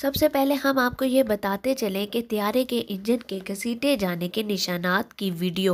सबसे पहले हम आपको ये बताते चलें कि त्यारे के इंजन के घसीटे जाने के निशानात की वीडियो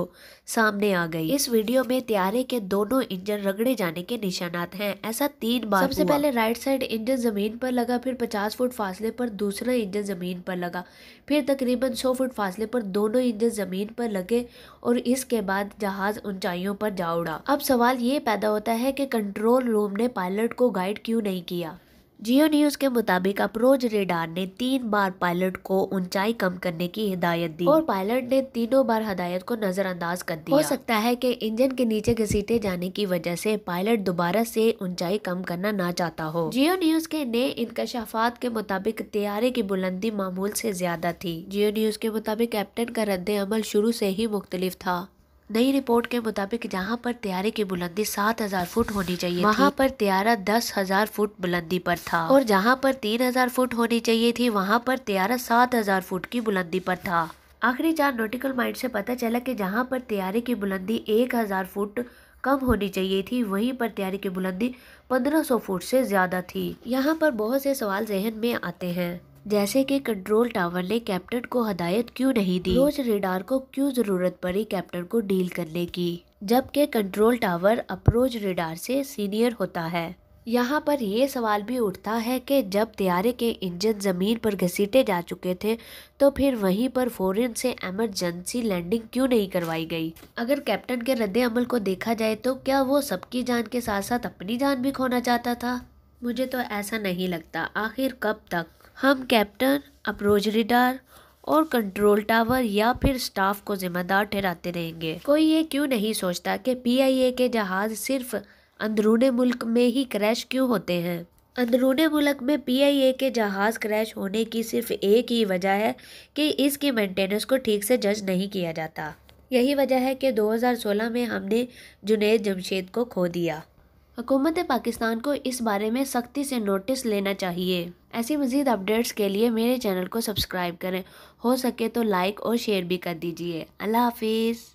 सामने आ गई इस वीडियो में त्यारे के दोनों इंजन रगड़े जाने के निशानात हैं ऐसा तीन बार सबसे पहले राइट साइड इंजन ज़मीन पर लगा फिर 50 फुट फासले पर दूसरा इंजन ज़मीन पर लगा फिर तकरीबन 100 फुट फासले पर दोनों इंजन ज़मीन पर लगे और इसके बाद जहाज़ ऊंचाइयों पर जा उड़ा अब सवाल ये पैदा होता है की कंट्रोल रूम ने पायलट को गाइड क्यूँ नहीं किया जियो न्यूज के मुताबिक अप्रोच रेडार ने तीन बार पायलट को ऊंचाई कम करने की हिदायत दी और पायलट ने तीनों बार हदायत को नजरअंदाज कर दिया हो सकता है कि इंजन के नीचे घसीटे जाने की वजह से पायलट दोबारा से ऊंचाई कम करना ना चाहता हो जियो न्यूज के नए इंकशाफात के मुताबिक तैयारे की बुलंदी मामूल से ज्यादा थी जियो न्यूज के मुताबिक कैप्टन का रद्द अमल शुरू से ही मुख्तलिफ था नई रिपोर्ट के मुताबिक जहां पर त्यारे की बुलंदी 7000 फुट होनी चाहिए वहां पर त्यारा 10000 फुट बुलंदी पर था और जहां पर 3000 फुट होनी चाहिए थी वहां पर त्यारा 7000 फुट की बुलंदी पर था आखिरी चार नोटिकल माइंड से पता चला कि जहां पर त्यारे की बुलंदी 1000 फुट कम होनी चाहिए थी वहीं पर त्यारे की बुलंदी पंद्रह फुट से ज़्यादा थी यहाँ पर बहुत से सवाल जहन में आते हैं जैसे कि कंट्रोल टावर ने कैप्टन को हदायत क्यों नहीं दी रोज रेडार को क्यों ज़रूरत पड़ी कैप्टन को डील करने की जबकि कंट्रोल टावर अप्रोच रेडार से सीनियर होता है यहाँ पर ये सवाल भी उठता है कि जब त्यारे के इंजन ज़मीन पर घसीटे जा चुके थे तो फिर वहीं पर फ़ौरन से एमरजेंसी लैंडिंग क्यों नहीं करवाई गई अगर कैप्टन के रद्द अमल को देखा जाए तो क्या वो सबकी जान के साथ साथ अपनी जान भी खोना चाहता था मुझे तो ऐसा नहीं लगता आखिर कब तक हम कैप्टन अप्रोच रिडार और कंट्रोल टावर या फिर स्टाफ को जिम्मेदार ठहराते रहेंगे कोई ये क्यों नहीं सोचता कि पीआईए के जहाज सिर्फ अंदरून मुल्क में ही क्रैश क्यों होते हैं अंदरून मुल्क में पीआईए के जहाज़ क्रैश होने की सिर्फ एक ही वजह है कि इसकी मेंटेनेंस को ठीक से जज नहीं किया जाता यही वजह है कि 2016 में हमने जुनेद जमशेद को खो दिया हुकूमत पाकिस्तान को इस बारे में सख्ती से नोटिस लेना चाहिए ऐसी मज़ीद अपडेट्स के लिए मेरे चैनल को सब्सक्राइब करें हो सके तो लाइक और शेयर भी कर दीजिए अल्लाह हाफिज़